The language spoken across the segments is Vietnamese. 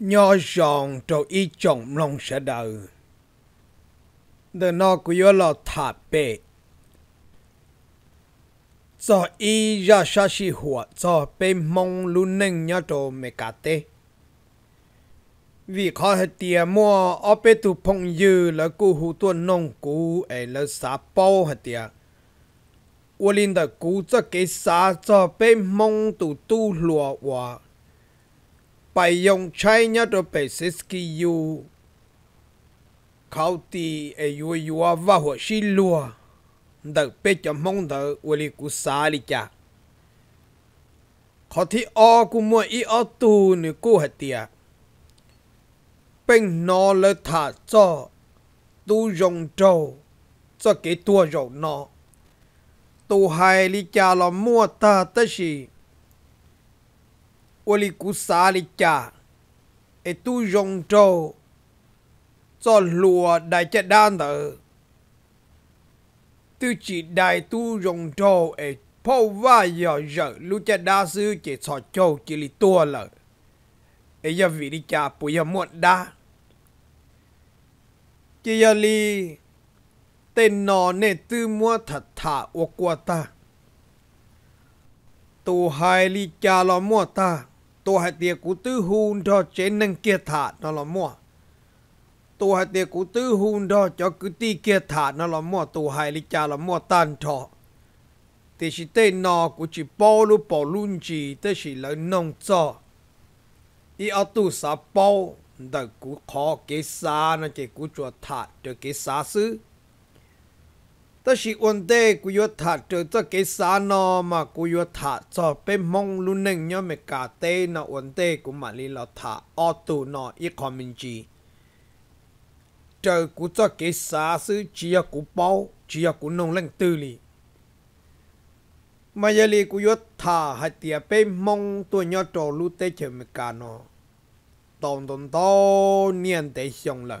nhỏ giòn cho y chồng lòng sẽ đời the nó của yo lo thả bể cho y ra sa si hùa cho bê mong luôn nâng nhỏ trâu mẹ cả tê vì khó hết tiền mua ở bê tu phong dư là cụ hù tuần nông cụ ấy là xá bao hết hoa. ไปยงใช้ยัดไปสิสกิยูเขาตีเอยัวยัวว่าหัวชิลัวเดเป็ดจะมองเดวลิกุสาลิจาเขอที่ออกูมัวอีออตูนี่กูหัดเตียเป็นนอเลถาจ้อตูยงโจจะเกตัวยงนอตูไฮลิจาลอมัวตาตะชี oli ku sa e li cha tu jong trô cho lùa đại chết đan tử tu chỉ đại tu jong trô e phô va giờ giờ lu cha đa sư chỉ sọ châu chỉ li tua lợ e giờ vì đi cha bùi giờ muộn đa chỉ giờ li tên nó nè tư mua thật thà ô qua ta tu hai li cha lo mua ta ตัวให้เตียกูตื้อหูนดอเจนนังเกียถาดนอละมั่วตัวให้เตียกูตื้อหูนดอจอกุตีเกียถาดนอละมั่วตัวให้ลิจาละมั่วตันทอเตชิเตนอกูจิปอลุปอลุนจีเตชิละนงจออีเอาตู้สาปอดกูขอเกษานะเจกูจัวถาดเดเกษาซื้อ ta chỉ vấn đề của yo thả trở cho cái xa nó mà của yo thả cho bên mong luôn nâng nhớ mẹ cả tê nó vấn đề của mà lý là thả ô tù nó ít còn mình chỉ trời cú cho cái xa sư chỉ là cú bao chỉ là cú nông lăng tư lì mà giờ lì của yo thả hay tiệt bên mong tôi nhớ trò lú tê chờ mẹ cả nó tổng tổng tổng niên tê xong lại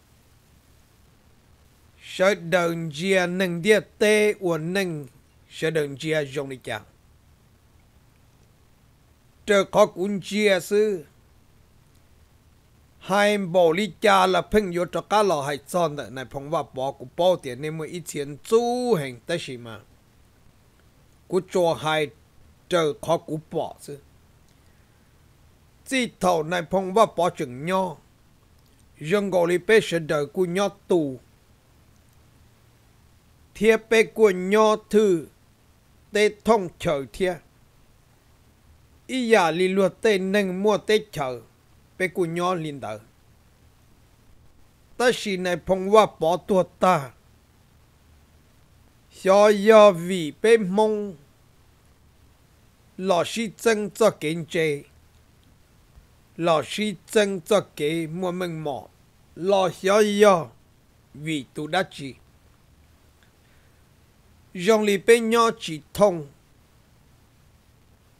sở đồng gia nâng địa tê của nâng sở đồng gia dòng đi chào. Trở khó cũng chia sư. Hai bộ lý cha là phân yếu cho cá lò hạch son tại này phòng và bỏ của bó tiền nên mới ít tiền chú hành tới gì mà. Của cho hai trở khó của bỏ sư. Chỉ thầu này phòng và bỏ chừng nhau. Dân gồ lý bế sở đời của nhau tù thiê bê của nhỏ thư tê thông chờ thiê ý giả lì luật tê nâng mua tê chờ bê của nhỏ linh đỡ ta xì này phong hoa bỏ tuột ta xó yò vì bê mông lò xì chân cho kiến chê lò xì chân cho kế mua mừng mò, lò xó yò vì tu đã chỉ dòng lì bê nhỏ chỉ thông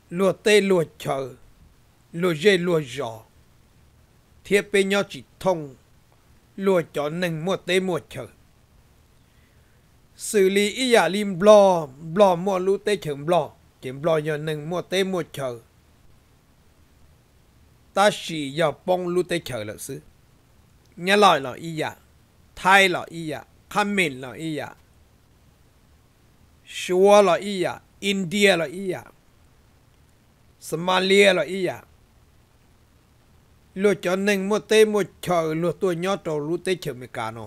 lùa tê lùa chờ lùa dê lùa giò thiết bê nhỏ chỉ thông lùa chó nâng mua tê mua chờ xử lý ý giả à lim blo blo mua lũ tê chừng blo chừng blo nhỏ nâng mua tê mua chờ ta chỉ giờ bông lũ tê chờ là sư nhớ lại là ý giả à. thay là ý giả comment là ý giả à. ชัวลออียาอินเดียลออียาสมาเลียลออียาลูจอนึงมเตมชอลูตัวยอตอรู้เตเฉมิกาโน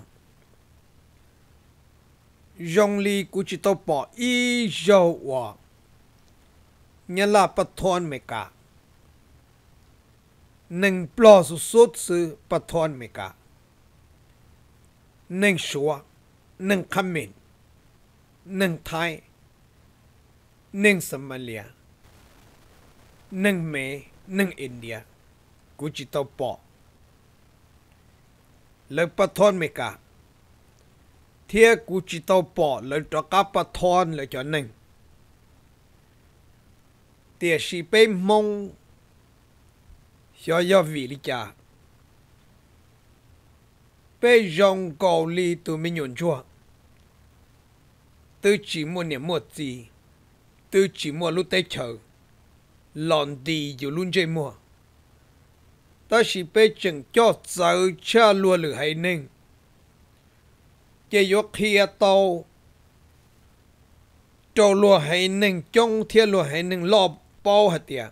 ยงลีกุจิโตปออีโยวะญลาปทอนเมกาหนึ่งปลอสุสุดซื้อปทอนเมกาหนึ่งชัวหนึ่งคำมินนึ่งไทยหนึ่งสมาเลียหนึ่งเมหนึ่งอินเดียกูจิตอปอเลยปะทอนเมกาเทียกูจิตอปอเลยตะกาปะทอนเลยจอหนึ่งเตียชีไปมงยอยอวิลิกาไปยองกอลีตัวมิญญชัว tư chỉ mua niệm mua gì tư chỉ mua lúc tây chờ lòn đi dù luôn chơi mua ta chỉ bê chừng cho sợ cha lùa lử hay nên chế yo kia tàu cho lùa hay nên trong thiên lùa hay nên lo bao hạt tiệt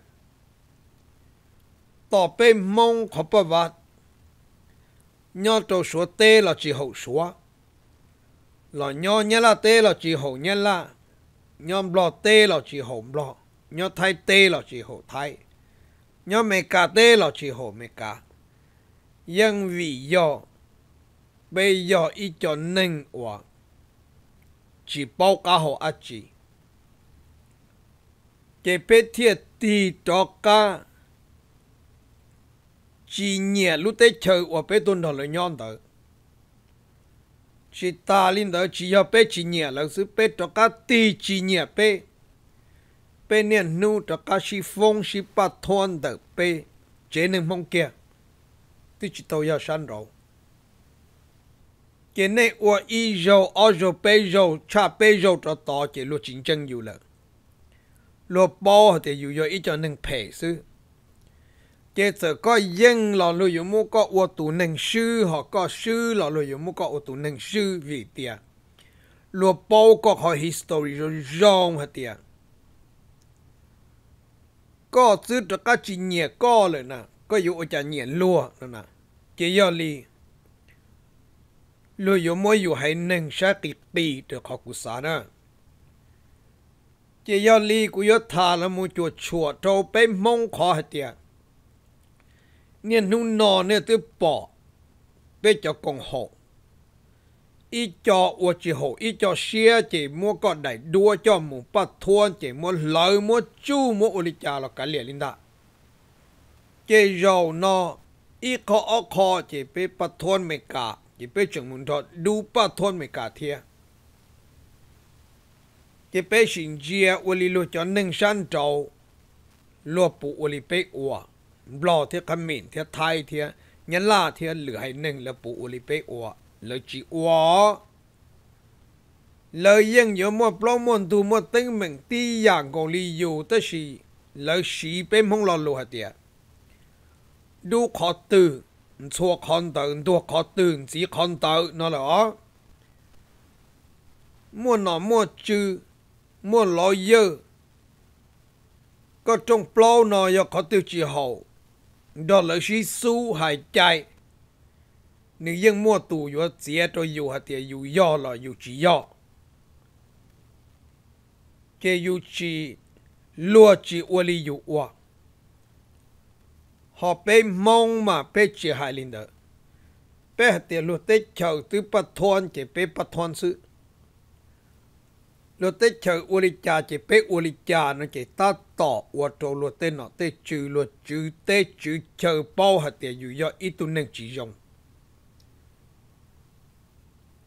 tỏ bê mong khó bà vạt nhau trâu số tê là chỉ hậu số lo nho nhé là tê là chỉ hổ nhé là nho bò tê là chỉ hổ bò nho thay tê là chỉ hổ thay nho mẹ cả tê là chỉ hổ mẹ cả nhưng vì do bây giờ ý cho nên quả chỉ bao cả hồ á chỉ cái bé thiệt thì cho cả chỉ nhẹ lúc tới chơi và bé tuần đầu là nhon tới chỉ ta linh đó chỉ cho bé chỉ nhẹ là sự bé cho cá ti chỉ nhẹ bé bé niệm nu cho cá si phong si ba thon đó bé chế nên mong kia tôi chỉ tôi 要 san rồi cái này 我一周二周八周差八周就到这路竞争有了，落包的又要一张能赔死。chế sở có dân lò lùi yếu mô có ua tù nâng sư họ có sư lò lùi yếu mô có ua tù nâng vì tìa lùa bầu có họ history rồi rong hả tìa có chứ cho các chị nhẹ có lời có yếu ở chả nhẹ lùa nè chế yếu lì lùi yếu mô yếu hay nâng sát kịp tì được họ cụ xa nè chế yếu lì cụ yếu thà là mô chùa chùa trâu bê mông khó hả tìa nên nung nọ nè tôi bỏ để cho con hộ ý cho ua chỉ hộ ý cho xe chỉ mua con đại đua cho mù bắt thuôn chỉ mua lợi mua chu mua ô lý cha là cả liền linh đạ, chỉ giàu nó ý khó ó khó chỉ bị bắt thuôn mày cả chỉ bị chừng muốn thọ đu bắt thuôn mày cả thiệt chỉ bị xin chia ô lý lo cho nâng san trâu lo bù ô lý bê ua บลอเทียขมินเทียไทยเทียยันล่าเทียเหลือให้หนึ่งแล้วปูอุลิเปอวเลยจีอวเลยยังอยู่มดปล้อมมดดูมดตึงเหมือนตีอย่างกงลีอยู่แต่ชีเลยชีเป็นห้องหลอลูัะเทียดูขอตื่นชัวคอนตื่นตัวขอตื่นสีคอนตื่นนั่นเหรอมัวหนอมัวจื้อมัวลอยเยอะก็จงปล้อหนอยขอตื่นจีเห่าดอลเลอร์ชีสู้หายใจหนึ่งยังมั่วตู่อยู่เสียตัวอยู่หัเตียอยู่ย่อหลออยู่จีย่อเจอยู่จีลัวจีอวลีอยู่อวหอเป้มองมาเป้จีหายลินเดอเป้หเตียลัวเตจเฉาตื้อปะทอนเจเป้ปะทอนซื้อ lo te chờ u li cha chỉ pe u li cha nó chỉ ta tỏ u trâu lo te nó te chữ lo chữ te chữ chờ bao hạt tiền dù do ít tu nên chỉ dùng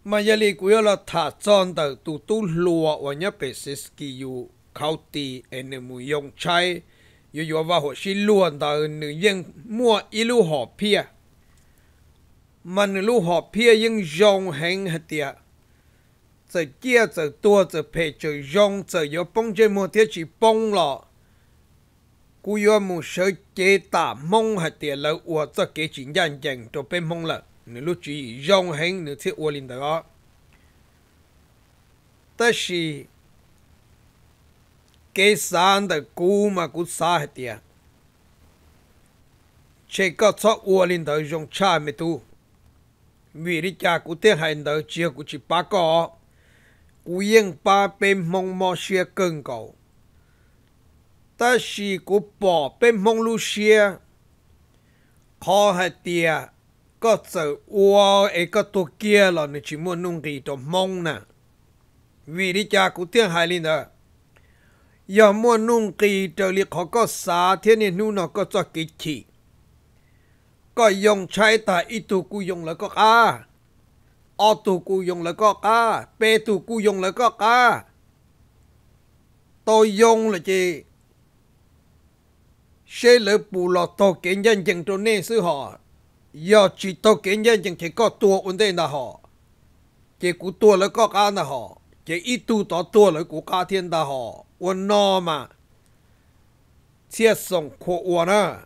mà giờ li của là thả tròn từ tu tu lùa và nhớ bé sĩ ski u khâu tì em mu dùng chai dù dù vào hồ sĩ luôn tờ nữ dân mua ít lu họ pia mà nữ lu họ pia nhưng dùng hàng hạt tiền giờ kia giờ tua giờ phê giờ dùng giờ yếu bông chơi mua thiết chỉ bông lọ cú yếu mù sơ chế tả mông hạt tiền lỡ ua giờ kế chỉ nhận dành cho bên mông lợ chỉ dùng hình nếu thiết ua lên đó tất sĩ cái sàn đó cú mà cú xa hạt tiền chỉ có cho ua lên đó dùng cha mẹ tu vì đi cha cú tiếc hành đó chia cú chỉ ba cọ กูยังปาเป็นมองมอเชียกงกูแต่สิกูปอเป็นมองลูเชียขอให้เตียก็จะอ้วเอกตัวเกียหล่อในชิมวนุ่งกีตัวมองนะวิริจากูเตียหายลินเออย่ามัวนุ่งกีเจอเรียกเขาก็สาเทียนี่นู่นก็จะกิจก็ยงใช้แต่อีตัวกูยงแล้วก็อา o tu cu dùng có cá p tu cu dùng có cá tôi dùng là gì sẽ lỡ bù lọ tổ kiến nhân chẳng trốn nên sư giờ chỉ tổ kiến nhân chỉ có tua ổn định là họ chỉ cú tua là có cá là họ chỉ ít tu tỏ tua là cú cá thiên là họ ổn no mà chia sòng khổ ổn à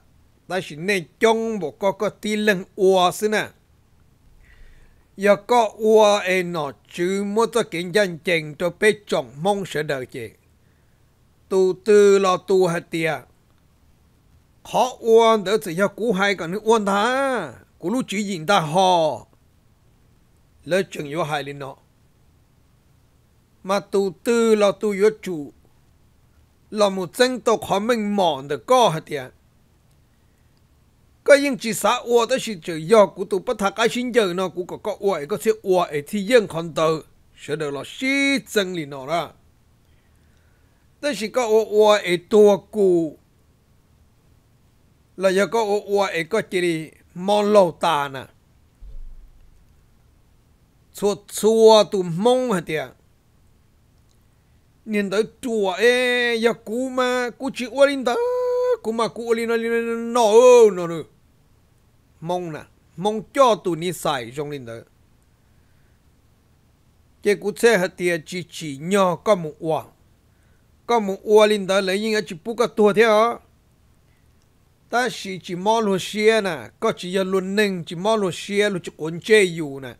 ta chỉ nên chống bộ có có tí lưng ổn xí nè giờ có ua e nọ chứ mua cho kiện dân chèn cho bê chọn mong sẽ đợi chị tu tư lo tu hạt tia khó uôn đỡ sự cho cú hai còn nữa uôn ta cú lúc chỉ nhìn ta hò lỡ chừng vô hai lên nọ mà tu tư lo tu vô chủ là một dân tộc họ mình mòn được có hạt tia ก็ยังจีสาอวดสิจะยอกูตุปทักไอชินเจอเนาะกูก็ก็อวดก็เสียอวดไอที่ยังคอนเตอร์เสดลอชีจังลีนอละแต่สิก็อวดไอตัวกูแล้วยังก็อวดไอก็จีรีมองโลตานะชัวชัวตุมงเหตีย nhìn tới chùa ê giờ cú mà cú chỉ uống tới cũng mà cụ lên lên lên nó nó nó mong nè mong cho tụi ni xài trong linh đó cái cụ xe hạt tiền chỉ chỉ nhỏ có một quả có một quả linh đó lấy những cái chỉ bút cái tua theo ta chỉ chỉ mò lúa xe nè có chỉ giờ luôn nâng chỉ mò lúa xe luôn chỉ ổn chế dù nè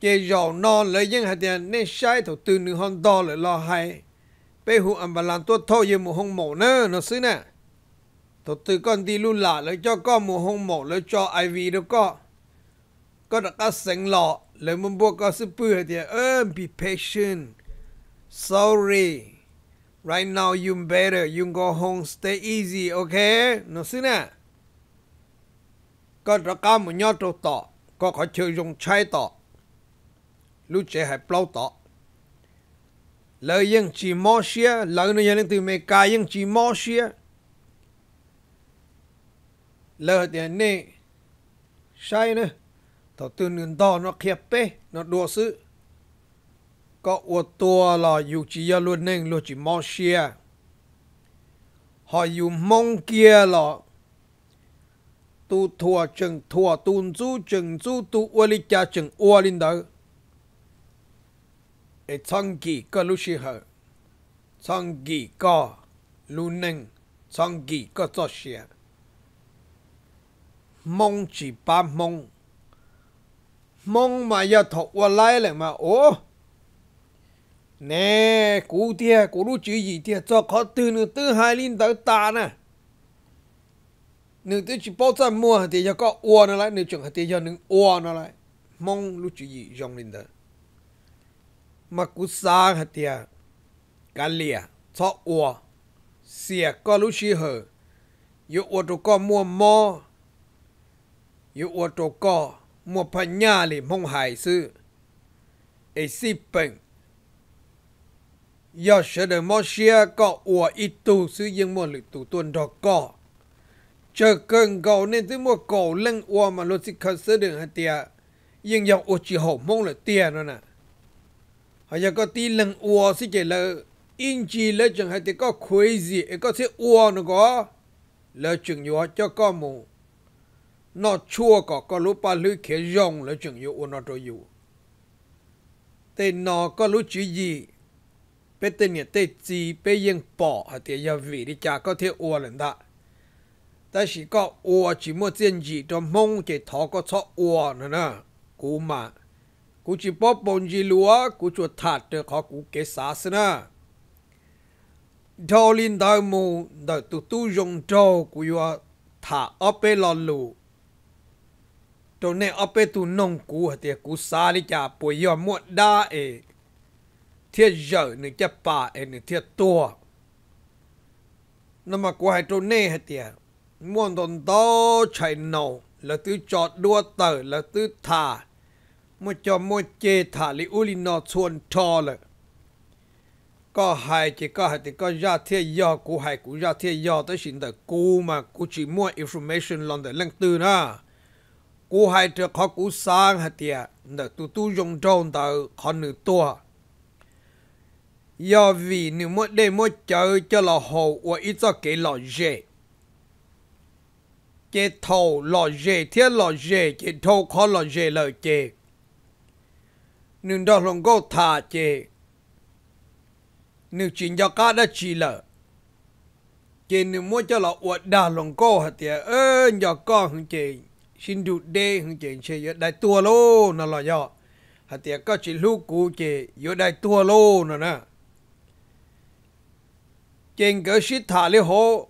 cái giàu non lấy những hạt tiền nên sai thầu tư nữ hòn đo lại lo hay bây hụ âm bà làm tốt thôi như mù hông mổ nè nó xứ nè tổ tư con đi luôn lạ lấy cho con mù hông mổ lấy cho ai vì đâu có có đặc cá sánh lọ lấy muốn bố có sư bư thì à, ơ be patient sorry right now you better you go home stay easy okay nó xứ nè có đặt các mù nhau trâu tọ có khó chơi dùng chai tọ lúc trẻ hãy bao tọ เลยยังจีมอเชีย แลยนยังตัวเมกายังจีมอเชียเลยเดี๋ยวนี้ใช่นะต้าตื่นึงอนว่เขียบเป้นกดัวซื้อก็อวดตัวหล่ออยู่จียาลุนหนึ่งลุจิมอเชียหออยู่มงเกียหล่อตูทั่วจึงทั่วตูนจูจึงจูตูอวลิจาจึงอวลินเดอ e tsongi ko lushi ho tsongi ko luning tsongi ko tsoshia mong chỉ ba mong mong mà giờ thuộc qua lại là mà ô nè cụ tia cụ lu chữ gì tia cho khó từ nửa tư hai linh tới ta nè nửa tư chỉ bao giờ mua thì cho có uo nó lại nửa chẳng thì cho nửa uo nó lại mong lu chữ gì dòng linh tới มากุซาหเตียกาเลียทออัวเสียก็รู้ชีเหออยู่อวดก็มัวมออยู่อวดก็มัวพญาลิมงหายซื้อไอซีเป็งยอดเสดมอเชียก็อัวอิตูซื้อยังมัวหรือตูตัวนดอกก็เจอเกินเก่าเนี่ยที่มัวเก่าเล่งอัวมาลดสิคัสเสดึงหเตียยังอยากอวดจีหอมงเลยเตียนั่นน่ะหายก็ตีหลังอวสิเจลอินจีแล้วจึงหายก็คุยสิเอก็เสียอวนะก็ แล้วจึงอยู่เจ้าก็มู นอชั่วก็ก็รู้ปาลือเขยงแล้วจึงอยู่อุวนอตัวอยู่แต่นอก็รู้จีจีเปเตเนี่ยเตจีเปยังปอหาเตียวีดิจาก็เทอัวีลังดะ但是个我只么建อ就梦见นนนะกูมากูจิปอปนจิลัวกูจวดถาดเตขอกูเกศาสนะดอลินดาวมูดาวตุตุยงโจกูยัวถาอเปลอลูตรงนี้อเปตุนงกูเตียกูสาลิจาปวยยอมวดดาเอเทียเยอะหนึ่งจะป่าเอหนึ่งเทียตัวนั่นมากูให้ตรงนี้เตียม่วนตนโตใช่เนาแล้วตื้อจอดดัวเตอแล้วตื้อถา mua cho mua chê thả li u li nó chuồn trò có hai chỉ có hai thì có ra thiệt do của hai của ra thiệt do tới xin tới cú mà cú chỉ mua information lần tới lần tư nữa cú hai trước họ cú sang hạt tiệt nợ tu tu dùng tròn tàu họ nửa tua do vì nếu mua để mua chơi cho là hồ và cho cái lò dễ chế thầu lò dễ thiết lò dễ chế thầu khó lò dễ lợi chế nương đó lòng gô thả chê nương chín cho cá đã chỉ lợ chê nương mua cho lọ uất đà lòng gô hả tía ơ nhỏ con hưng chê xin đủ đê hưng chê chê đại tua lô nó lọ nhỏ hả tía có chỉ lưu cú chê yếu đại tua lô nó nè chênh cỡ xít thả lý hô,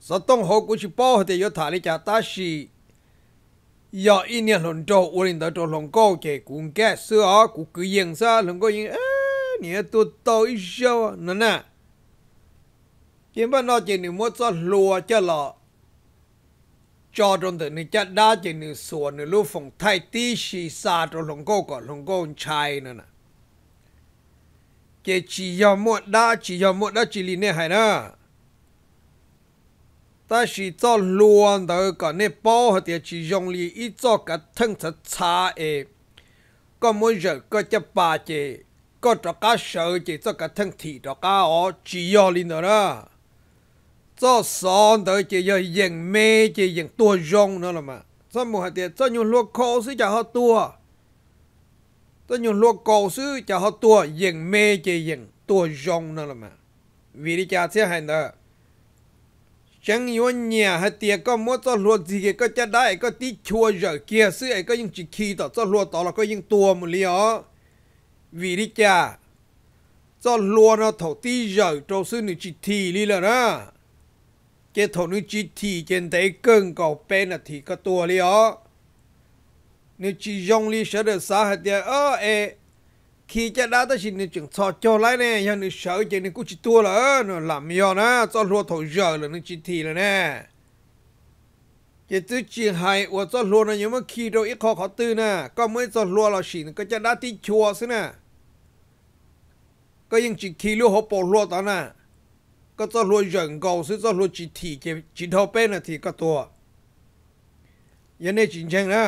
sao tông hô của chị bó hả tía yếu thả lý chả ta xì giờ ít nhất lần đầu uống đã cho lần câu chạy cũng ghé sữa cũng cứ yên sa lần câu yên ế nhớ tôi tao ít sao na nè kiếm bạn nó chỉ nếu muốn cho lùa cho lọ cho trong tự này chắc đa chỉ nếu sủa nếu lúc phòng thay tí xì xa cho lần câu còn lần câu chai na na, chỉ chi giờ muộn đa chi giờ muộn đa chỉ li nè hay na ta chỉ cho luôn đó cái này bao hết địa chỉ dùng li ít cho cái thân thật xa ê có mỗi giờ có chấp ba chế có cho cả sợ chế cho cái thân thị cho cả ó chỉ do li nữa đó cho son đó chế giờ dừng mê chế dừng tua dùng nữa là mà cho một hạt địa cho nhiều luộc khô xí cho họ tua cho nhiều luộc khô xí cho họ tua dừng mê chế dừng tua dùng nữa là mà vì đi cha sẽ hành đó chẳng yếu nhà hay tiền có mua cho luôn gì cái có cha đại có tí chua giờ kia sư ấy có những chỉ khi tỏ cho luôn tỏ là có những tua một lý ó vì đi cha cho luôn nó thổ tí giờ cho sư nữ chỉ thì đi là đó cái thổ nữ chỉ thì trên thấy cưng cầu bên là thì có tua lý ó nữ chỉ dùng lý sẽ được sao hay tiền ơ ê ขีจะได้แต่สินงนี้จึงชอบจอไรเนี่ยยังนึกเฉยจริงกูจิตัวเลยนี่ลำยอนะจะรัวถอยเยอะเลยนึกจิตีเลยเนี่ยเจะตื้จีหายวดาจะรัวนะยังมาขี่เราอีกคอเขาตื้อนะก็ไม่จะรัวเราฉิ่ก็จะได้ที่ชัวร์สินะก็ยังจิตขี่ลูกหัวปวดัวตอนน่ะก็จะรัวยังเก่าซึ่งจรัวจิตีเจ็บจิตเอาเป็นนาทีก็ตัวยันในจริงจงนะ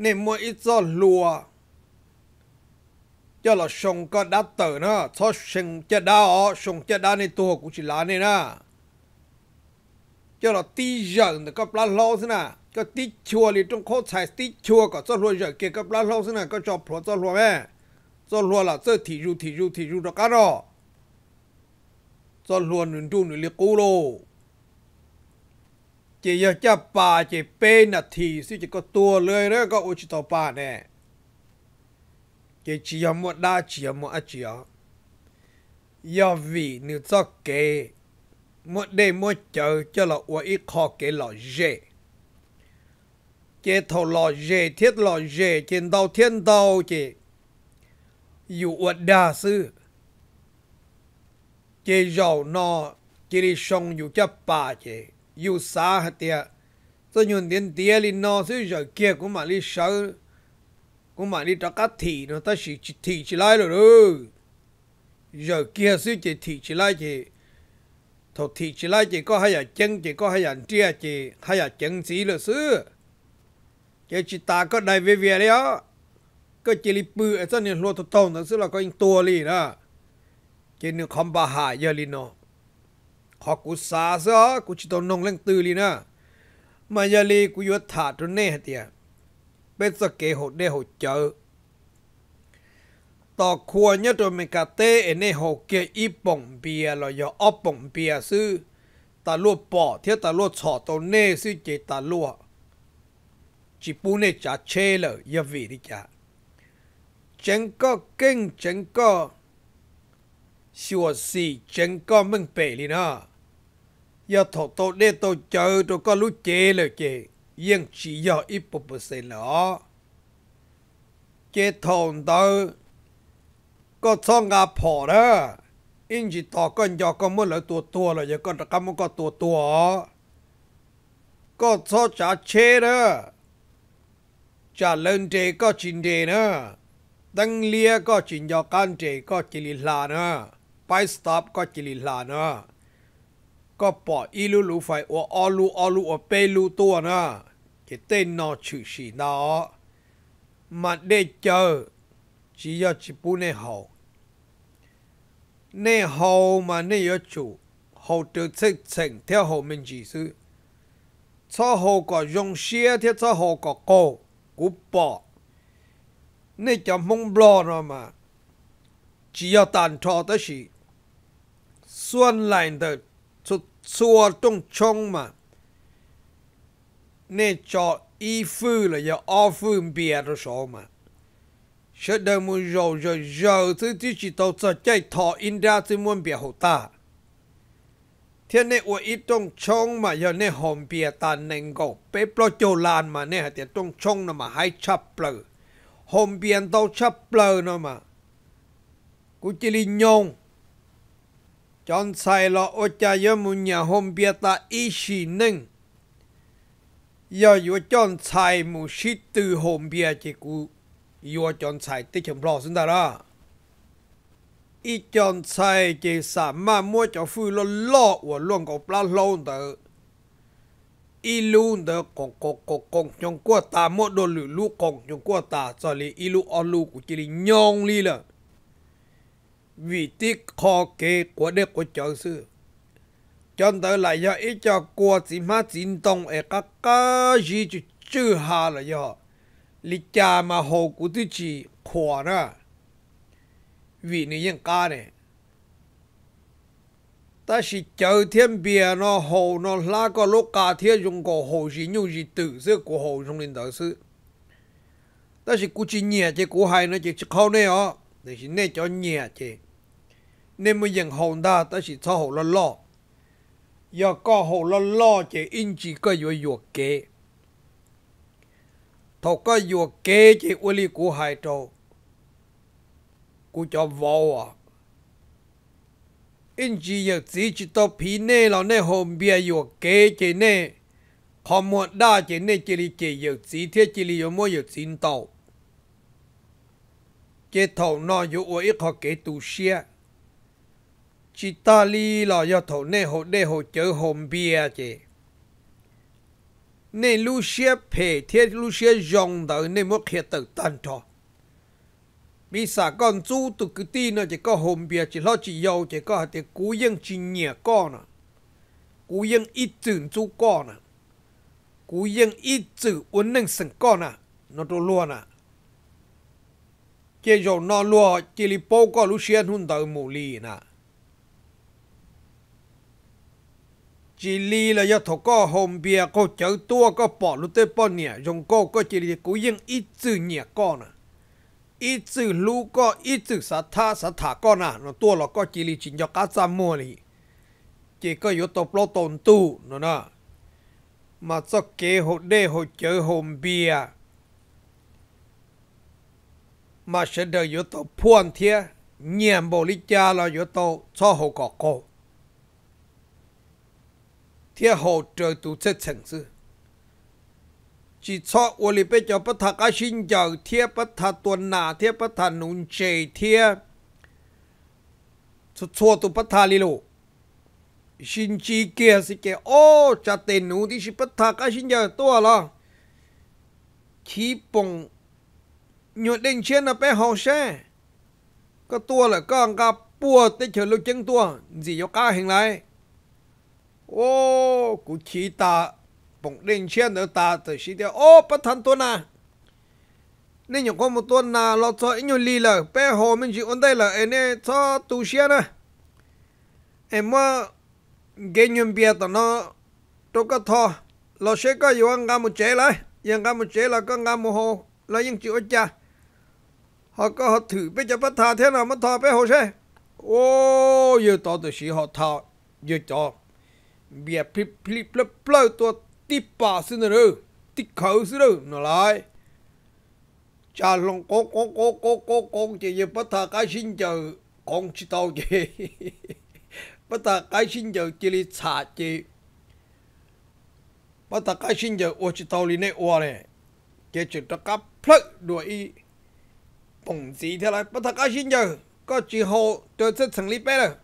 ในเมื่ออีจอรัวจ้าเราชงก็ดัดเต๋อนะทอดชงจะดาอ๋อชงจะดาในตัวกุชิลานี่นะจ้าเราตีเยิ้งก็ปลาล้อสินะก็ตีชัวร์ในตรงโคใช้ตีชัวร์ก็จะรวยเยิ้งเก็บก็ปลาล้อสินะก็จะพลอจะรวยแม่จะรวยละจะถี่รูถี่รูถี่รูตะการอ๋อจะรวยหนุงดูหนุเลิกูโลเจียจะป่าเจเป็นนาทีสิจะก็ตัวเลยแล้วก็อุจิตอป่าแน่ cái chỉ có một đa chỉ có một do à, vì nếu cho kế một đề một chờ cho là ua khó kế lò dễ chế thầu lò dễ thiết lò dễ trên đầu thiên đầu chế dù ua đa sư chế giàu nó chế sông dù chấp bà chế dù xa hạt tiệt cho nhuận tiền tiệt lì nó sư kia cũng mà sợ hôm mà đi trắc cá thì nó ta chỉ thị chỉ lại rồi đó giờ kia xíu chỉ thị chỉ lại chỉ thầu thị chỉ lại chỉ có hai giờ chân chỉ có hai giờ trưa chỉ hai giờ chân xí rồi xứ chỉ chỉ ta có đầy về về đấy á có chỉ đi bự ở trên này luôn thầu tông nó xứ là có những tua lì đó chỉ nếu không bà hạ giờ lì nó họ cú xa xứ á cú chỉ tao nông lên từ lì nè mà giờ lì cú vừa thả trốn nè tiệt bên giờ kế hộ đê hộ chợ tò khua nhớ rồi mình cả tê ở nơi hồ kia y bổng bia là do ốp bổng bia sư ta lúa bỏ thiết ta lúa chọ tàu nê sư chế ta lúa chỉ bù nê chả chê lờ yà vị đi chả chẳng có kinh chẳng có xua xì chẳng có mừng bể đi nà yà thọ tàu nê tàu chờ rồi có lúa chê lờ chê ยังจียอีปุบปุเยนอ๋อเกทองดาก็ช่องอาพอร์เอินจิตอก็ยอก็มื่เลยตัวตัวเลยก็ะกำมก็ตัวตัวก็ช่อจ่าเชเนอะจ่าเลนเดก็จินเดเนอะตั้งเลียก็จินยอกันเจก็จิลิลานะไปสตอปก็จิลิลานะก็ปออีลูลูไฟอวออลูออลูอวเปลูตัวนะเกเต้นนอชื่อสีนอมาได้เจอชียอจิปูเนหาเนหามาเนยอจูหาเจอเซ็งเซ็งเท่าหามินจีซือชอหาก็ยงเชียเท่าชอหาก็โกกูปอีนจะมุ่งบลอนมาวนแ挑的是，算เด出做中冲嘛，那叫衣服了要二分别的说嘛。sẽ đời mù rầu rồi giờ thứ tí chỉ tàu sợ chạy thọ in ra thứ muôn bia hậu ta. Thế này ua ít trong chông mà giờ này hòm bia ta nền gầu bế bó châu lan mà này hả tiệt trong chông nó mà hai chắp lờ. Hòm bia tàu chắp lờ nó mà. Cú chỉ li nhông chọn sai lo ô cha yo mu nhà hôm bia ta ý xì nâng yo yo chọn sai mu xí từ hôm bia chỉ cú yo chọn sai tích chấm lo xin ta ra ý chọn sai chỉ xả mà mua cho phu lo lo và luôn có pla lâu tờ ý luôn tờ còn còn còn còn trong qua ta mua đồ lử lu còn trong qua ta cho li ý lu o lu của chỉ li nhong li là vì trí khó kế của đất của cháu sư. Chẳng tới là do ý cho của chỉ mà chính tông ở các cá gì chứ chữ hà là do. Lý cha mà hồ của tư chỉ khỏa nè. Vì nữ nhân ca này. Ta chỉ chờ thiên bia nó hồ nó lá có lúc cả thiên dùng cổ hồ gì nhu gì tử sư của hồ trong linh đạo sư. Ta chỉ cú chỉ nhẹ chứ cú hay nó chỉ không nè ọ thì chỉ nên cho nhẹ chứ nên mới dừng hồn ta ta chỉ cho hồ lo lo giờ có hồ lo lo chỉ có vừa kế thọ có vừa kế chứ uy lý của hai trâu của cho vô à in chỉ giờ chỉ chỉ to phí là nè hồn bia vừa kế chứ nè không một đa chứ nè chỉ lý chỉ giờ thiết chỉ lý có mỗi giờ xin tàu chế thầu nó dụ ở ít họ kể tù xe chỉ ta li là do thầu nè hộ đê hộ chở hồn bia chế nè lu xe phê thiết lu xe dòng tới nè mất khía tờ tan cho vì xã con chú tụ cứ ti nó chỉ có hồn bia chỉ lo chỉ dầu chỉ có hạt tiền cú dân chỉ nhẹ con à cú dân ít chữ chú con à cú dân ít chữ uốn nâng sừng con à nó đồ luôn à chế dầu nó lùa chỉ li bố có lúc xuyên hôn tới mù lì nà chỉ li là do thọ có hồn bia có chở tua có bỏ lúc tới bỏ nhẹ dùng cô có chỉ li cú yên ít chữ nhẹ con nà ít chữ lũ có ít chữ sát tha sát tha con nà nó tua là có chỉ li chỉ cho cá sa mua lì chỉ có yếu tố lo tồn tu nó nà mà cho kế hộ đê hộ chở hồn bia มาเสด็จยุตโตพ่วนเทียเงียบบริจาลอยุตโตชอบกอกโกเทียยวเจอตุเชจ城อจีชอวลิเปจอปัทกาชินเจอเทียปัทตัวหนาเทียปัทนุนเจเทียชั่วตุปัทลิโลชินจีเกียสิเกโอจะเตนูที่ชิปัทกาชินเจอตัวละชีปง nhuận đình chiến là bé hồ xe có tua là con gặp bùa tới chờ lưu chân tua gì cho hình lại ô cụ chỉ ta bỗng đình chiến ở ta tới xí tiêu ô bất thần tuần à nên nhổ có một tuần là lo cho anh nhuận lì là bé hồ mình chịu ổn đây là anh ấy cho tù xe nè em mà cái nhuận bia tao nó tôi có thò lo sẽ có dù ăn gà một chế lại dân gà một chế là con gà một hồ là dân chịu ở họ có họ thử bây giờ bắt thà thế nào mà thà bây hồ xe ô giờ tao từ sĩ họ thà giờ cho bia plip plip plip plip tua tí ba xin rồi tí khẩu xin rồi nó lại cha long cố cố cố cố cố cố chỉ giờ bắt thà cái xin chờ con chỉ tao chị bắt thà cái xin chờ chỉ đi xả chị bắt thà cái xin chờ ô chỉ tao đi nè ô nè cái chuyện đó cá plug đuổi 蹦起跳来，不他高兴就，个之后就是城里边了，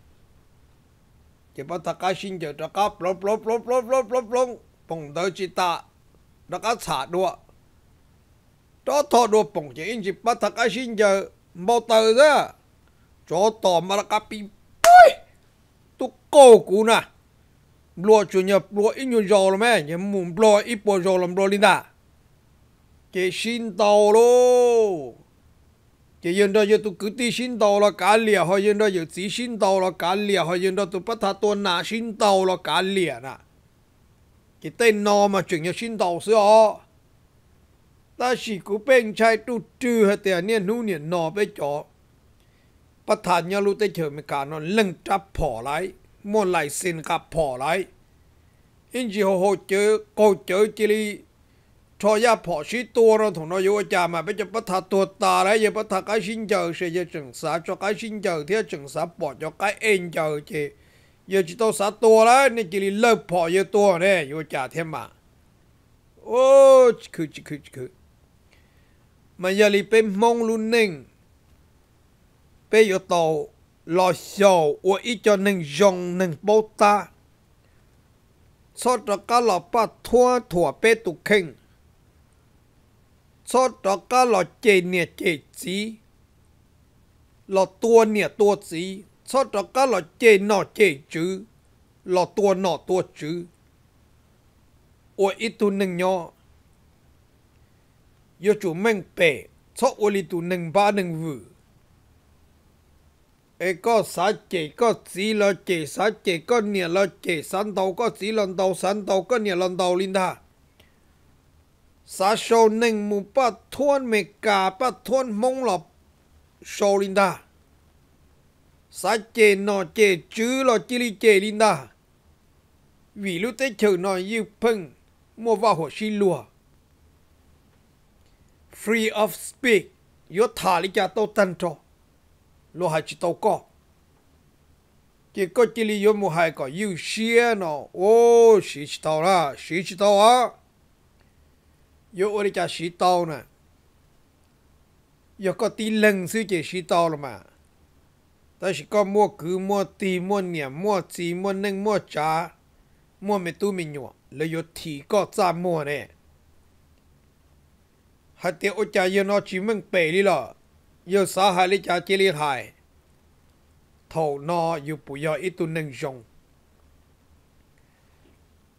就不他高兴就，这个啵啵啵啵啵啵啵，蹦到去打，那个插落，这他落蹦起，因就不他高兴就，冇得的，这打嘛那个比，都高估呢，落就要落一牛肉了没，你木落一波肉了，落领的，给心到喽。giờ yên đó giờ tôi cứ đi xin tàu là cả lìa hồi yên đó giờ chỉ xin tàu là cả lìa hồi yên đó tôi bắt thà tôi nà xin tàu là cả lìa nè cái tên nó mà chuyển cho xin tàu xưa ta chỉ cứ bên trái tu trừ hết tiền niên nu niên nọ bây chó bắt thà nhau lúc tới chờ mình cả nó lưng chắp phỏ lại mua lại xin cả phỏ lại in chỉ hồ hồ chơi cô chơi chỉ ชอยาพอชีตัวเราถงนอยวาจามาไปจะปะทาตัวตาแล้วยังพะฒากายชินเจอเสียจะจังสาจะกายชินเจอเทียจังสาปอดจอการเอ็นเจอเจยังจิตตัวสาตัวแล้วนจิลิเลิกพอเยตัวเนี่ยยวจาเทมาโอ้คือคือคือมันยังลิเป็นมองลุนหนึ่งเป็นยตัวลอยีย่ว่้ยจอหนึ่งจงหนึ่งโบตาสอดก็หลอปัดทั่วถั่วเป็ดตุกเข่ง cho đó cả là chế nè chế gì là tua nè tua gì cho đó cả là chế nọ chế chứ là tua nọ tua chứ ôi ít tu nâng nhỏ yo chủ mình bể cho ôi li tu nâng ba nâng vừa ấy có sa chế có gì là chế sa chế có nè là chế san tàu có gì lần tàu san tàu có nè lần tàu linh ta sa sho ning mu pa thuan me ka pa thuan mong lop sho linda sa che no che chứ lo chi li che linda vì lúc tế chữ nó yêu phưng mua vào hồ xí lùa free of speak yo thả lý cha tao tan trò lo hai chỉ tao có chỉ có chỉ li yo mua hai có yêu xia nó ô xí chỉ tao ra xí chỉ tao á yo ori cha shi tao nè yo có tí lần sư chỉ shi tao là mà ta chỉ có mua cứ mua tì mua nhẹ mua chỉ mua nâng mua trà mua mẹ tu mình nhọ là yo thì mua nè hạt tiêu ôi cha yo chỉ mừng bể đi lọ yo sa hai lý cha chỉ lý thầu nó yo bù yo ít tu nâng rong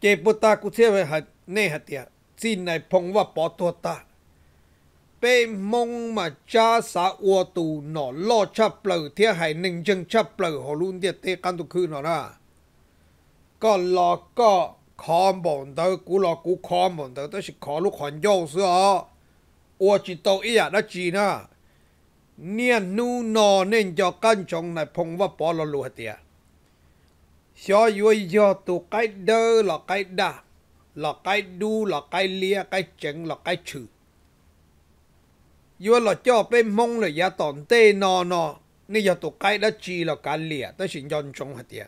chế bút ta cũng về hạt nè hạt จีนในพงว่าปอตัวตาเป้ยมงมาจ้าสาวัวตูหนอล่อชับเปล่าเทียไหยหนึ่งจังชับเปล่าหัวลุ่นเดียเตะกันทุกคืนหนอนะก็ลอก็คอมบอนเตอร์กูลอกูคอมบอนเตอร์ต้อขอลูกขอนโยเสื้ออวจิตโตอีหยาดจีน่าเนี่ยนู่นนอนเน่นจอกันจงในพงว่าปอลลูเตียชอยวยยอตูไกเดอร์รอไกดาหลอกไกดูหลอกไกเลียไกเจ๋งหลอกไกฉือยัวหลอกจ่อเป็นมงเลยยาตอนเตนอนอนี่ยาตัวไก่ละจีหลอกไกเลียแต่สิยอนจงหัดเดีย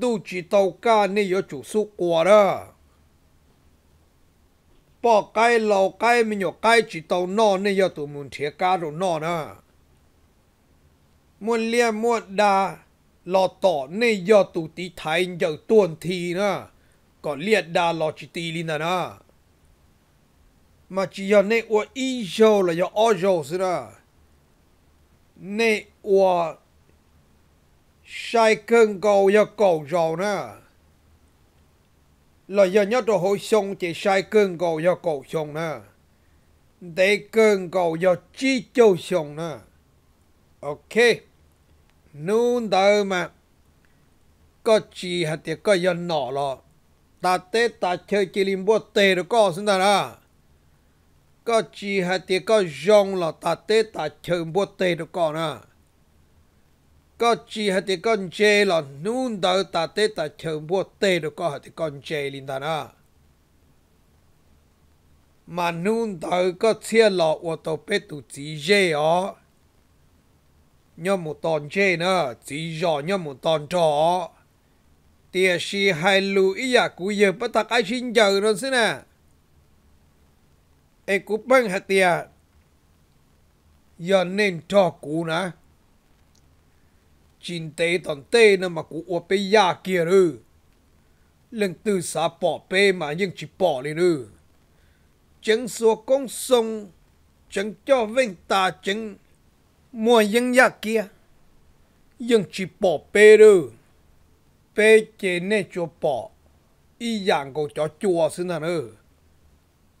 ดูจีเตาก้านี่ยาจูสุกัวละปอกไกเหล่าไกมีหยกไกจีเตานอนี่ยาตัวมุนเทียการุนอนะมุนเลียมวนดา lò tỏ nê yo tu tí thái giờ tuần thì nà có liệt đà lò chi tí linh nà mà chỉ giờ nê ua y giờ là giờ o giờ sư nà nê ua sai cơn cầu giờ cầu giờ nà là giờ nhớ đồ hồi xong chỉ sai cơn cầu giờ cầu xong nà để cơn cầu giờ chi châu xong nà ok nun đời mà có chi hết thì có yên nọ lo ta té ta chơi chỉ lim bút tê được có xin ta có chi hết thì có dòng lo ta té ta chơi bút tê được có nè có chi hết thì con chê lo nun đời ta té ta chơi bút tê được có hết thì con chê linh ta đó mà nun đời có chia lo ô tô bê tu chỉ dê ó nhom một tòn chê nữa, chỉ giò nhom một tòn trọ tia si hai lu ý ya dạ cú giờ bắt tạc ai xin giờ rồi xin nè à. e cú băng hạt tia giờ nên cho cú nè chín tế tòn tê nè mà cú ua bê ya dạ kìa rư lần tư xã bỏ bê mà nhưng chỉ bỏ lên rư chẳng số công sông chẳng cho vinh ta chẳng mua những gia kia dân chỉ bỏ bê rư bê chế nè cho bỏ y dạng của cho chùa xin hả nữa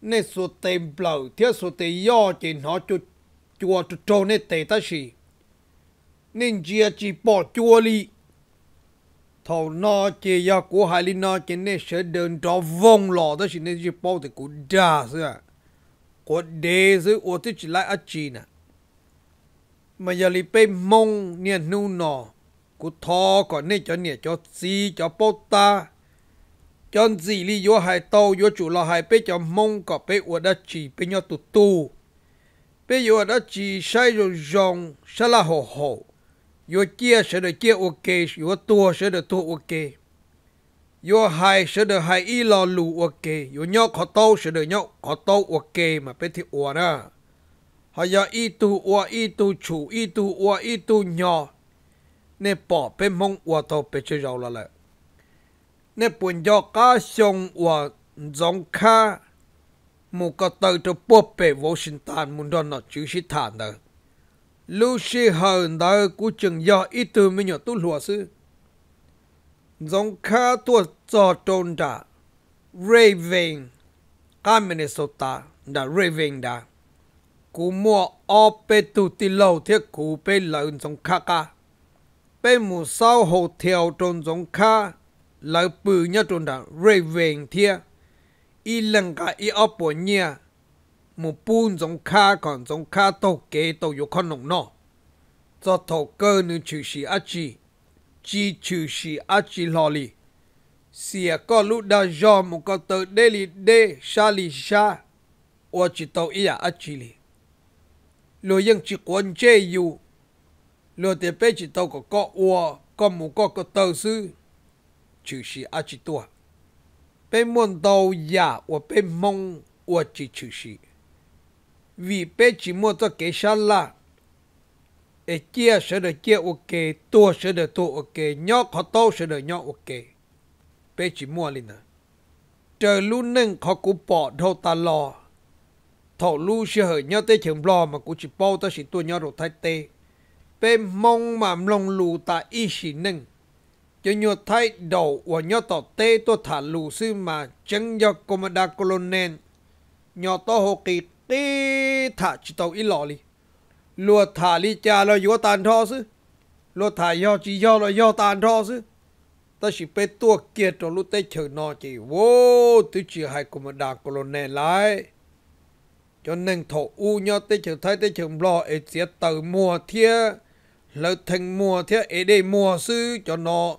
nè số tiền bầu thiết số tiền do chỉ nó cho chùa cho trâu nè tệ ta xì nên chia chỉ bỏ chùa li thầu nó chia do của hai lì nó chỉ nè sẽ đơn đó vong lò ta xì nên chỉ bỏ thì cũng đa xưa của đề dưới ô thì chỉ lại ách chi nè mà giờ li pe mông nè nu nọ cú thò còn nè cho nè cho si cho ta cho gì li yo tàu yo chủ là hai pe cho mông có pe uất đã chỉ pe nhau tụt tu pe yo đã chỉ sai rồi rong sai là hồ hồ yo chia sẽ được chia ok yo tua sẽ được tua ok yo hai sẽ được hai y lo lù ok yo nhau khó tàu sẽ được nhau khó tàu ok mà pe thì uất à haya itu wa itu chủ itu wa itu nhỏ nè bỏ bên mong wa tàu bên chơi rau là lại nè buồn do cá sông wa giống cá một cái tàu cho bộ bề Washington muốn đón nó chữ sĩ thản đó lưu sĩ hờn đó cũng chừng do itu mới nhỏ tu lùa sư giống cá tua cho trôn đã Raven, cả Minnesota đã Raven đã cú mua o bê tụ tì lâu thiết cú bê lợi trong khá ca. Bê mù sau hồ theo trong trong khá, lợi bự nhá trôn đà rê vệnh thiết. Y lần cả y ọ bộ nhẹ, mù bùn dòng khá còn trong khá tổ kế tổ yếu con nông nọ. Cho thổ cơ nữ chữ sĩ á chì, chi chữ sĩ á chì lò lì. Xìa có lúc đà dò mù có tờ đê lì đê xa lì xa, ua chỉ tổ y à á chì lì lo yang chỉ quan chế yêu lo tiền bé chỉ tàu có có ua có mù có có tàu sư chỉ là a chỉ tua bé muốn tàu ya ua bé mong ua chỉ chỉ là vì bé chỉ muốn cho cái sao là e chia sẽ được chia ok tua sẽ được tua ok nhỏ khó tàu sẽ được nhỏ ok bé chỉ mua lên nè trời luôn nâng khó cú bỏ đâu ta lo thổ lu sẽ hở nhau tới trường bò mà cũng chỉ bao ta chỉ tua nhau rồi thay tê bê mong mà mong lù ta y chỉ nâng cho nhau thay đầu và nhau tỏ tê tua thả lù sư mà chân do comanda colonel nhau to hồ kỳ tê thả chỉ tàu y lò li lùa thả li cha lo yếu tàn thọ sư lùa thả do chỉ do lo do tàn thọ sư ta chỉ bê tua kia cho lũ tê chờ nó chỉ vô thứ chỉ hai comanda colonel lại cho nên thổ u nho tê chữ thái tê chữ lo ấy sẽ từ mùa thia lợi thành mùa thia ấy để mùa sư cho nó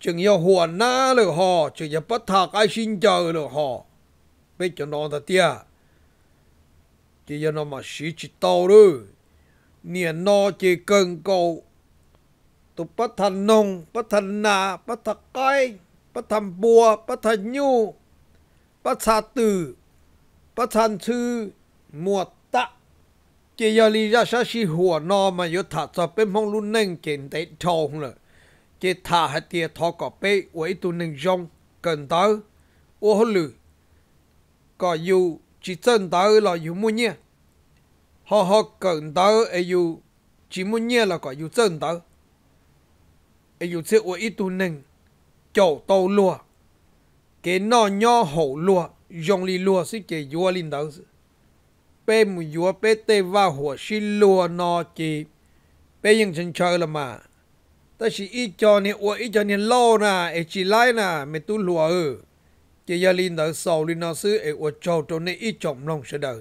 chừng yêu hùa na lửa họ chừng yêu bất thạc ai xin chờ lửa họ bây cho nó ta tia chỉ cho nó mà sĩ chỉ tàu rồi niệm nó chỉ cần cầu tu bất thành nông bất thành na bất thạc cái bất thành bùa bất thành nhu bất xa tử ประธานทือหมวดตะเกียรีราชาชีหัวนอมายุทธาจะเป็นห้องรุ่นหนึ่งเก่งเตะทองเลยเกทาหเตียทอกอเป้ไว้ตัวหนึ่งจงเกินเตออ้วลือก็อยู่จีเจนเตอเราอยู่มุ่งเนี่ยฮอฮอเกินเตอไออยู่จีมุ่งเนี่ยเราก็อยู่เจนเตอไออยู่เสียไว้ตัวหนึ่งเจ้าโตลัวเกนอนย่อหูลัวยงลีลัวสิเกยัวลินดังเป้มยัวเป้เตว่าหัวชิลัวนอจีเป้ยังฉันเชอละมาแต่สีอีจอเนี่ยอวอีจอเนี่ยล่านะเอจีไลนะไม่ตุลัวเออเกยาลินดังสาวลินอซื้อเออวจอตัวเนี่ยอีจอมลงเสดอ